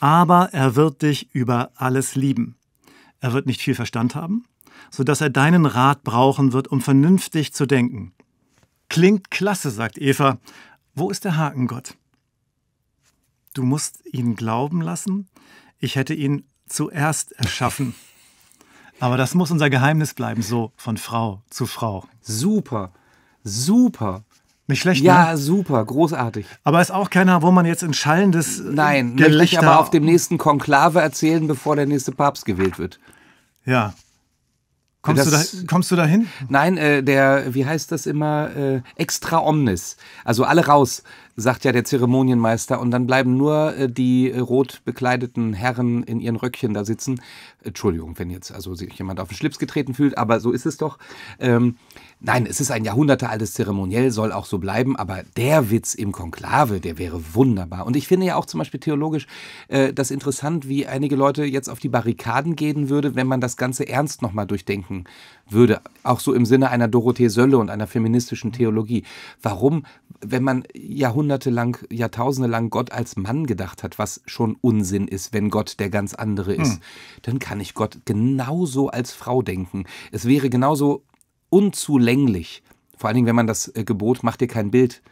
Aber er wird dich über alles lieben. Er wird nicht viel Verstand haben, sodass er deinen Rat brauchen wird, um vernünftig zu denken. Klingt klasse, sagt Eva. Wo ist der Haken, Gott? Du musst ihn glauben lassen, ich hätte ihn zuerst erschaffen. Aber das muss unser Geheimnis bleiben, so von Frau zu Frau. Super, super. Nicht schlecht, Ja, ne? super, großartig. Aber ist auch keiner, wo man jetzt ein schallendes Nein, Gelächter... möchte ich aber auf dem nächsten Konklave erzählen, bevor der nächste Papst gewählt wird. Ja, Kommst, das, du da, kommst du da hin? Nein, äh, der, wie heißt das immer, äh, extra omnis. Also alle raus, sagt ja der Zeremonienmeister. Und dann bleiben nur äh, die äh, rot bekleideten Herren in ihren Röckchen da sitzen. Entschuldigung, wenn jetzt also sich jemand auf den Schlips getreten fühlt, aber so ist es doch. Ähm, Nein, es ist ein jahrhundertealtes Zeremoniell, soll auch so bleiben, aber der Witz im Konklave, der wäre wunderbar. Und ich finde ja auch zum Beispiel theologisch äh, das interessant, wie einige Leute jetzt auf die Barrikaden gehen würde, wenn man das Ganze ernst nochmal durchdenken würde. Auch so im Sinne einer Dorothee Sölle und einer feministischen Theologie. Warum, wenn man jahrhundertelang, jahrtausende lang Gott als Mann gedacht hat, was schon Unsinn ist, wenn Gott der ganz andere ist, hm. dann kann ich Gott genauso als Frau denken. Es wäre genauso unzulänglich. Vor allen Dingen, wenn man das äh, Gebot, mach dir kein Bild,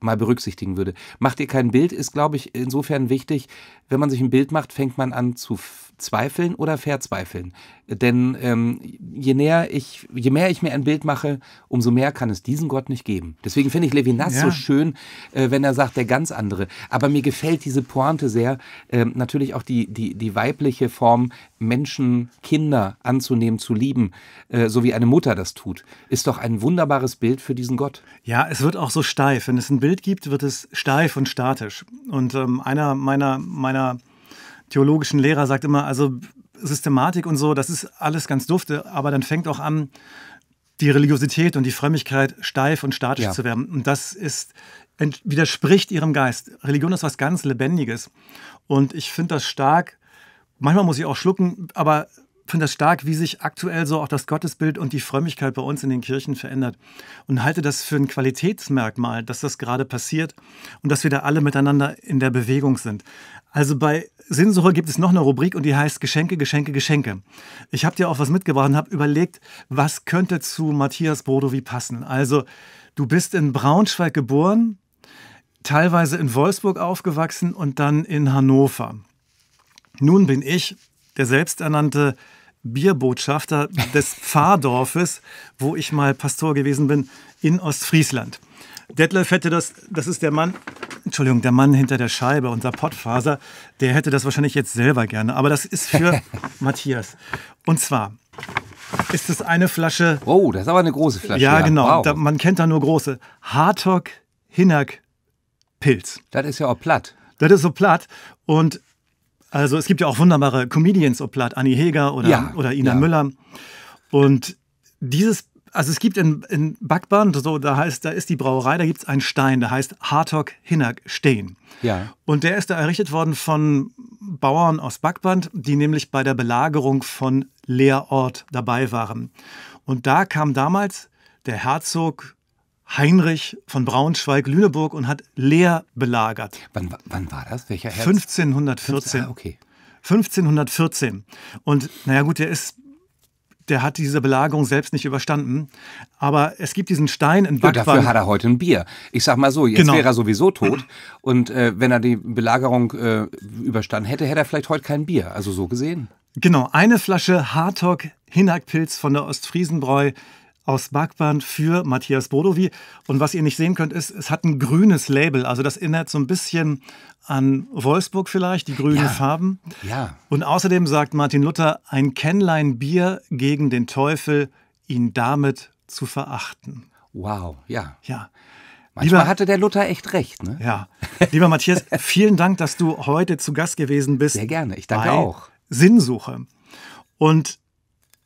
mal berücksichtigen würde. Macht ihr kein Bild, ist, glaube ich, insofern wichtig, wenn man sich ein Bild macht, fängt man an zu zweifeln oder verzweifeln. Denn ähm, je, näher ich, je mehr ich mir ein Bild mache, umso mehr kann es diesen Gott nicht geben. Deswegen finde ich Levinas ja. so schön, äh, wenn er sagt, der ganz andere. Aber mir gefällt diese Pointe sehr, äh, natürlich auch die, die, die weibliche Form, Menschen, Kinder anzunehmen, zu lieben, äh, so wie eine Mutter das tut, ist doch ein wunderbares Bild für diesen Gott. Ja, es wird auch so steif, wenn es ein Bild Bild gibt, wird es steif und statisch. Und ähm, einer meiner, meiner theologischen Lehrer sagt immer, also Systematik und so, das ist alles ganz dufte, aber dann fängt auch an, die Religiosität und die Frömmigkeit steif und statisch ja. zu werden. Und das ist, widerspricht ihrem Geist. Religion ist was ganz Lebendiges. Und ich finde das stark. Manchmal muss ich auch schlucken, aber finde das stark, wie sich aktuell so auch das Gottesbild und die Frömmigkeit bei uns in den Kirchen verändert. Und halte das für ein Qualitätsmerkmal, dass das gerade passiert und dass wir da alle miteinander in der Bewegung sind. Also bei Sinnsuche gibt es noch eine Rubrik und die heißt Geschenke, Geschenke, Geschenke. Ich habe dir auch was mitgebracht und habe überlegt, was könnte zu Matthias Brodowi passen. Also du bist in Braunschweig geboren, teilweise in Wolfsburg aufgewachsen und dann in Hannover. Nun bin ich der selbsternannte Bierbotschafter des Pfarrdorfes, wo ich mal Pastor gewesen bin, in Ostfriesland. Detlef hätte das, das ist der Mann, Entschuldigung, der Mann hinter der Scheibe, unser Pottfaser, der hätte das wahrscheinlich jetzt selber gerne. Aber das ist für Matthias. Und zwar ist es eine Flasche. Oh, das ist aber eine große Flasche. Ja, genau. Wow. Da, man kennt da nur große. Hartog Hinnack Pilz. Das ist ja auch platt. Das ist so platt. Und also es gibt ja auch wunderbare Comedians, ob Platt, Annie Heger oder, ja, oder Ina ja. Müller. Und dieses, also es gibt in, in Backband, so, da heißt, da ist die Brauerei, da gibt es einen Stein, der heißt Hartog Hinnack Steen. Ja. Und der ist da errichtet worden von Bauern aus Backband, die nämlich bei der Belagerung von Leerort dabei waren. Und da kam damals der Herzog Heinrich von Braunschweig-Lüneburg und hat Leer belagert. Wann, wann war das? Welcher Herbst? 1514. Ah, okay. 1514. Und naja gut, der ist der hat diese Belagerung selbst nicht überstanden. Aber es gibt diesen Stein in Backwagen. Ja, dafür hat er heute ein Bier. Ich sag mal so, jetzt genau. wäre er sowieso tot. Und äh, wenn er die Belagerung äh, überstanden hätte, hätte er vielleicht heute kein Bier. Also so gesehen. Genau, eine Flasche Hartog Hinhackpilz von der Ostfriesenbräu aus Backband für Matthias Bodovi. Und was ihr nicht sehen könnt, ist, es hat ein grünes Label. Also das erinnert so ein bisschen an Wolfsburg vielleicht, die grünen ja. Farben. Ja. Und außerdem sagt Martin Luther, ein Kennlein Bier gegen den Teufel, ihn damit zu verachten. Wow, ja. Ja. Manchmal lieber, hatte der Luther echt recht. Ne? Ja. Lieber Matthias, vielen Dank, dass du heute zu Gast gewesen bist. Sehr gerne, ich danke auch. Sinnsuche. Und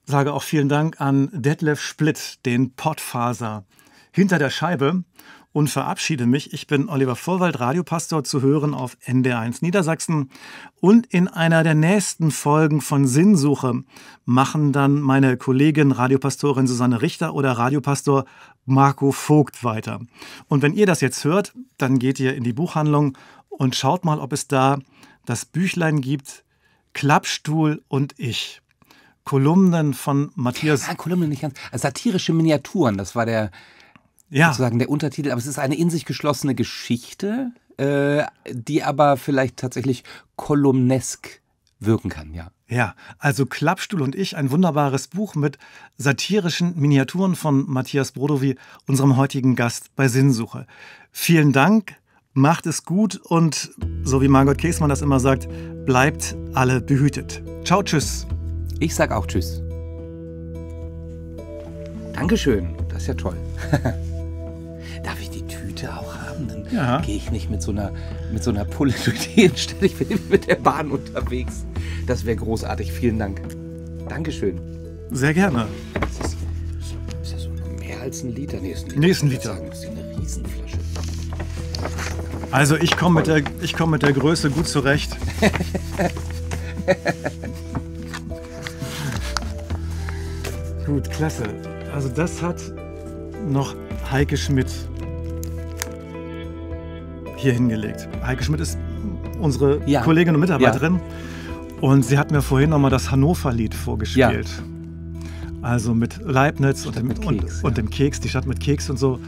Sage auch vielen Dank an Detlef Splitt, den Podfaser, hinter der Scheibe und verabschiede mich. Ich bin Oliver Vorwald, Radiopastor, zu hören auf NDR1 Niedersachsen. Und in einer der nächsten Folgen von Sinnsuche machen dann meine Kollegin Radiopastorin Susanne Richter oder Radiopastor Marco Vogt weiter. Und wenn ihr das jetzt hört, dann geht ihr in die Buchhandlung und schaut mal, ob es da das Büchlein gibt Klappstuhl und ich. Kolumnen von Matthias. Ja, ah, Kolumnen nicht ganz. Also satirische Miniaturen, das war der ja. sozusagen der Untertitel. Aber es ist eine in sich geschlossene Geschichte, äh, die aber vielleicht tatsächlich kolumnesk wirken kann, ja. Ja, also Klappstuhl und ich, ein wunderbares Buch mit satirischen Miniaturen von Matthias Brodowy, unserem heutigen Gast bei Sinnsuche. Vielen Dank, macht es gut und so wie Margot Käßmann das immer sagt, bleibt alle behütet. Ciao, tschüss. Ich sag auch Tschüss. Dankeschön, das ist ja toll. Darf ich die Tüte auch haben? Dann ja. gehe ich nicht mit so einer, mit so einer Pulle durch die Innenstadt. Ich bin mit der Bahn unterwegs. Das wäre großartig. Vielen Dank. Dankeschön. Sehr gerne. Das ist, ist das so mehr als ein Liter? Nee, ist ein Liter. Nee, ist ein Liter. Sagen, ist eine Riesenflasche. Also ich komme mit, komm mit der Größe gut zurecht. Gut, klasse. Also das hat noch Heike Schmidt hier hingelegt. Heike Schmidt ist unsere ja. Kollegin und Mitarbeiterin. Ja. Und sie hat mir vorhin nochmal das Hannover-Lied vorgespielt. Ja. Also mit Leibniz und dem, mit Keks, und, und dem, Keks, die Stadt mit Keks und so.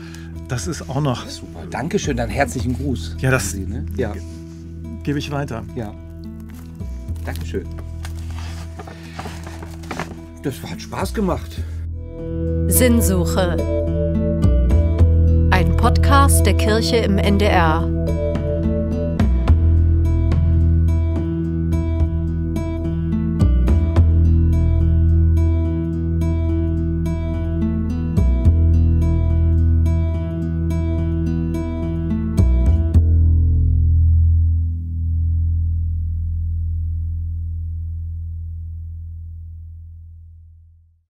Das ist auch noch. Super. Dankeschön, dann herzlichen Gruß. Ja, das sie, ne? ja. gebe ich weiter. Ja. Dankeschön das hat Spaß gemacht. Sinnsuche. Ein Podcast der Kirche im NDR.